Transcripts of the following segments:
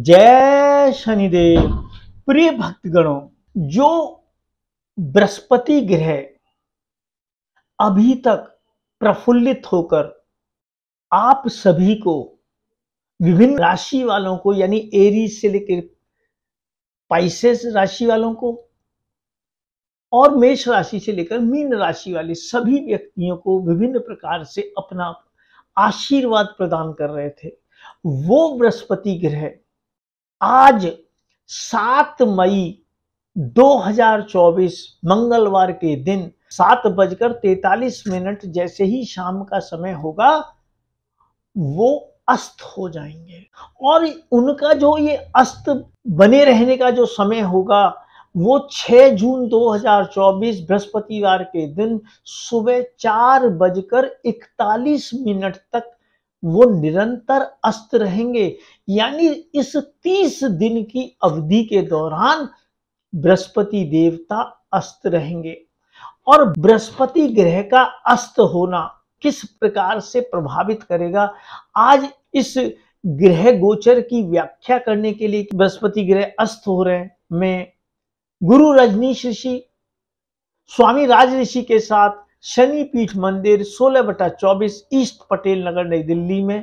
जय शनिदेव प्रिय भक्तगणों जो बृहस्पति ग्रह अभी तक प्रफुल्लित होकर आप सभी को विभिन्न राशि वालों को यानी एरीज से लेकर पाइसेस राशि वालों को और मेष राशि से लेकर मीन राशि वाले सभी व्यक्तियों को विभिन्न प्रकार से अपना आशीर्वाद प्रदान कर रहे थे वो बृहस्पति ग्रह आज 7 मई 2024 मंगलवार के दिन सात बजकर तैतालीस मिनट जैसे ही शाम का समय होगा वो अस्त हो जाएंगे और उनका जो ये अस्त बने रहने का जो समय होगा वो 6 जून 2024 बृहस्पतिवार के दिन सुबह चार बजकर इकतालीस मिनट तक वो निरंतर अस्त रहेंगे यानी इस तीस दिन की अवधि के दौरान बृहस्पति देवता अस्त रहेंगे और बृहस्पति ग्रह का अस्त होना किस प्रकार से प्रभावित करेगा आज इस ग्रह गोचर की व्याख्या करने के लिए बृहस्पति ग्रह अस्त हो रहे हैं मैं गुरु रजनीश ऋषि स्वामी राज ऋषि के साथ शनि पीठ मंदिर सोलह बटा चौबीस ईस्ट पटेल नगर नई दिल्ली में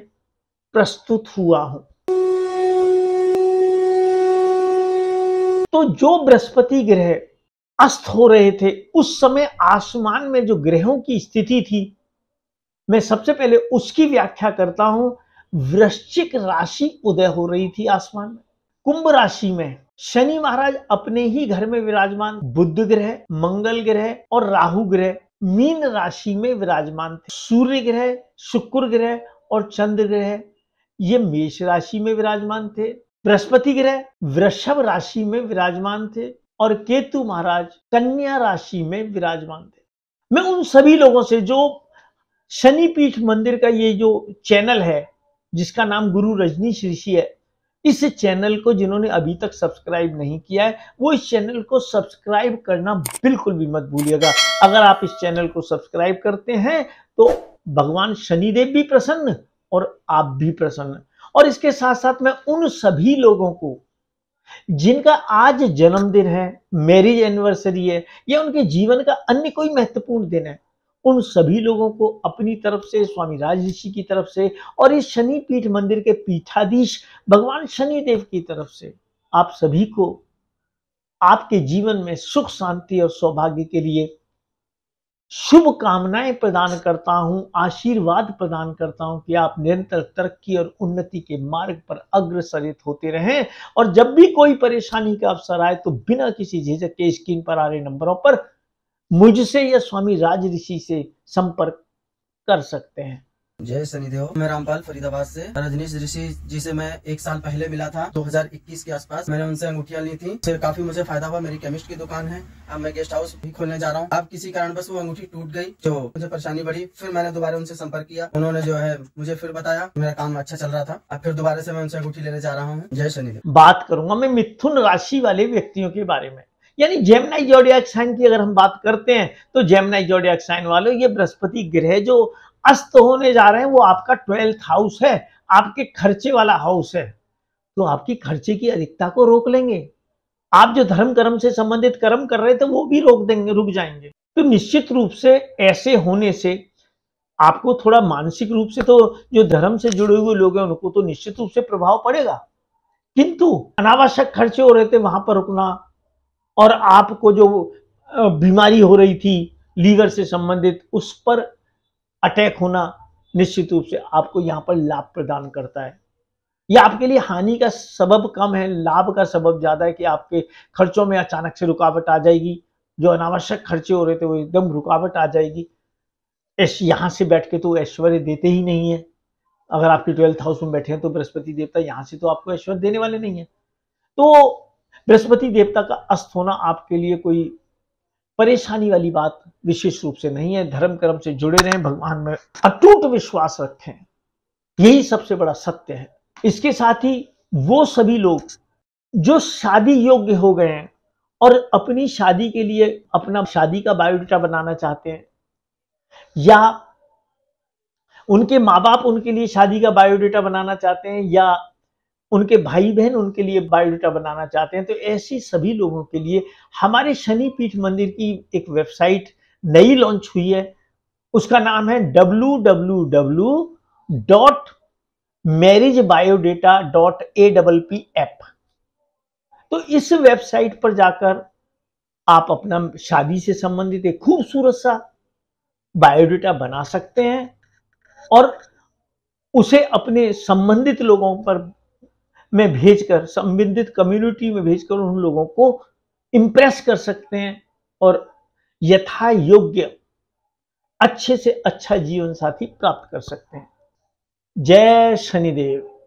प्रस्तुत हुआ हूं तो जो बृहस्पति ग्रह अस्त हो रहे थे उस समय आसमान में जो ग्रहों की स्थिति थी मैं सबसे पहले उसकी व्याख्या करता हूं वृश्चिक राशि उदय हो रही थी आसमान में कुंभ राशि में शनि महाराज अपने ही घर में विराजमान बुद्ध ग्रह मंगल ग्रह और राहु ग्रह मीन राशि में विराजमान थे सूर्य ग्रह शुक्र ग्रह और चंद्र ग्रह ये मेष राशि में विराजमान थे बृहस्पति ग्रह वृषभ राशि में विराजमान थे और केतु महाराज कन्या राशि में विराजमान थे मैं उन सभी लोगों से जो शनि पीठ मंदिर का ये जो चैनल है जिसका नाम गुरु रजनीश ऋषि है इस चैनल को जिन्होंने अभी तक सब्सक्राइब नहीं किया है वो इस चैनल को सब्सक्राइब करना बिल्कुल भी मत भूलिएगा अगर आप इस चैनल को सब्सक्राइब करते हैं तो भगवान शनिदेव भी प्रसन्न और आप भी प्रसन्न और इसके साथ साथ मैं उन सभी लोगों को जिनका आज जन्मदिन है मैरिज एनिवर्सरी है या उनके जीवन का अन्य कोई महत्वपूर्ण दिन है उन सभी लोगों को अपनी तरफ से स्वामी राज ऋषि की तरफ से और इस शनि पीठ मंदिर के पीठाधीश भगवान शनिदेव की तरफ से आप सभी को आपके जीवन में सुख शांति और सौभाग्य के लिए शुभ कामनाएं प्रदान करता हूं आशीर्वाद प्रदान करता हूं कि आप निरंतर तरक्की और उन्नति के मार्ग पर अग्रसरित होते रहें और जब भी कोई परेशानी का अवसर आए तो बिना किसी झिझक के स्क्रीन पर आ रहे नंबरों पर मुझसे या स्वामी राज ऋषि से संपर्क कर सकते हैं जय शनिदेव मैं रामपाल फरीदाबाद से रजनीश ऋषि जी से मैं एक साल पहले मिला था 2021 के आसपास मैंने उनसे अंगूठिया ली थी फिर काफी मुझे फायदा हुआ मेरी केमिस्ट की दुकान है अब मैं गेस्ट हाउस भी खोलने जा रहा हूँ अब किसी कारण बस वो अंगूठी टूट गई तो मुझे परेशानी बढ़ी फिर मैंने दोबारा उनसे संपर्क किया उन्होंने जो है मुझे फिर बताया मेरा काम अच्छा चल रहा था अब फिर दोबारा से मैं उनसे अंगूठी लेने जा रहा हूँ जय शनिदेव बात करूंगा मैं मिथुन राशि वाले व्यक्तियों के बारे में यानी जेमनाई जोडियाक साइन की अगर हम बात करते हैं तो जेमनाई जोडियाक साइन वालों ये बृहस्पति ग्रह जो अस्त होने जा रहे हैं वो आपका ट्वेल्थ हाउस है आपके खर्चे वाला हाउस है तो आपकी खर्चे की अधिकता को रोक लेंगे आप जो धर्म कर्म से संबंधित कर्म कर रहे थे वो भी रोक देंगे रुक जाएंगे तो निश्चित रूप से ऐसे होने से आपको थोड़ा मानसिक रूप से तो जो धर्म से जुड़े हुए लोग हैं उनको तो निश्चित रूप से प्रभाव पड़ेगा किंतु अनावश्यक खर्चे हो रहे थे वहां पर रुकना और आपको जो बीमारी हो रही थी लीवर से संबंधित उस पर अटैक होना निश्चित रूप से आपको यहाँ पर लाभ प्रदान करता है यह आपके लिए हानि का सबब कम है लाभ का सबब ज़्यादा है कि आपके खर्चों में अचानक से रुकावट आ जाएगी जो अनावश्यक खर्चे हो रहे थे वो एकदम रुकावट आ जाएगी ऐश यहाँ से बैठ के तो ऐश्वर्य देते ही नहीं है अगर आपके ट्वेल्थ हाउस में बैठे हैं तो बृहस्पति देवता यहाँ से तो आपको ऐश्वर्य देने वाले नहीं है तो बृहस्पति देवता का अस्त होना आपके लिए कोई परेशानी वाली बात विशेष रूप से नहीं है धर्म कर्म से जुड़े रहें भगवान में अटूट विश्वास रखें यही सबसे बड़ा सत्य है इसके साथ ही वो सभी लोग जो शादी योग्य हो गए हैं और अपनी शादी के लिए अपना शादी का बायोडाटा बनाना चाहते हैं या उनके माँ बाप उनके लिए शादी का बायोडाटा बनाना चाहते हैं या उनके भाई बहन उनके लिए बायोडाटा बनाना चाहते हैं तो ऐसे सभी लोगों के लिए हमारे शनि पीठ मंदिर की एक वेबसाइट नई लॉन्च हुई है उसका नाम है W W W dot marriage biodata dot A double P app तो इस वेबसाइट पर जाकर आप अपना शादी से संबंधित एक खूबसूरत सा बायोडेटा बना सकते हैं और उसे अपने संबंधित लोगों पर में भेजकर संबंधित कम्युनिटी में भेजकर उन लोगों को इम्प्रेस कर सकते हैं और यथा योग्य अच्छे से अच्छा जीवन साथी प्राप्त कर सकते हैं जय शनिदेव